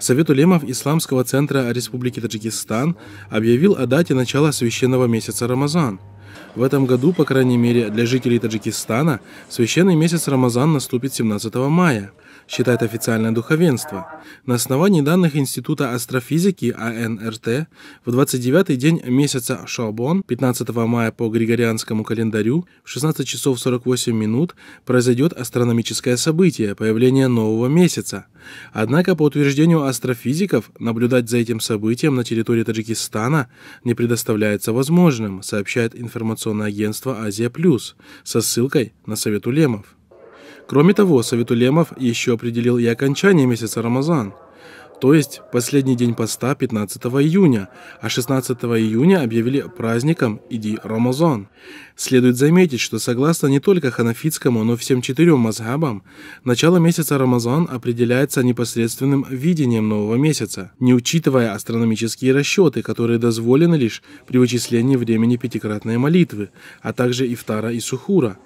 Совет улемов Исламского центра Республики Таджикистан объявил о дате начала священного месяца Рамазан – в этом году, по крайней мере, для жителей Таджикистана священный месяц Рамазан наступит 17 мая, считает официальное духовенство. На основании данных Института астрофизики АНРТ в 29-й день месяца Шабон, 15 мая по григорианскому календарю, в 16 часов 48 минут произойдет астрономическое событие – появление нового месяца. Однако, по утверждению астрофизиков, наблюдать за этим событием на территории Таджикистана не предоставляется возможным, сообщает информация информационное агентство «Азия Плюс» со ссылкой на Совет Улемов. Кроме того, Совет Улемов еще определил и окончание месяца Рамазан – то есть последний день поста 15 июня, а 16 июня объявили праздником Иди Рамазан. Следует заметить, что согласно не только ханафитскому, но всем четырем мазхабам, начало месяца Рамазан определяется непосредственным видением нового месяца, не учитывая астрономические расчеты, которые дозволены лишь при вычислении времени пятикратной молитвы, а также ифтара и сухура.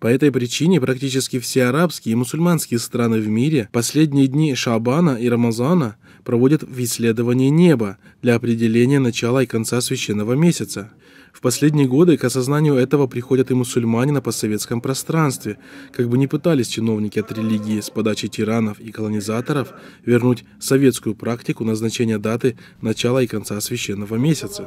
По этой причине практически все арабские и мусульманские страны в мире последние дни Шабана и Рамазана проводят в исследовании неба для определения начала и конца священного месяца. В последние годы к осознанию этого приходят и мусульмане на постсоветском пространстве, как бы не пытались чиновники от религии с подачи тиранов и колонизаторов вернуть советскую практику назначения даты начала и конца священного месяца.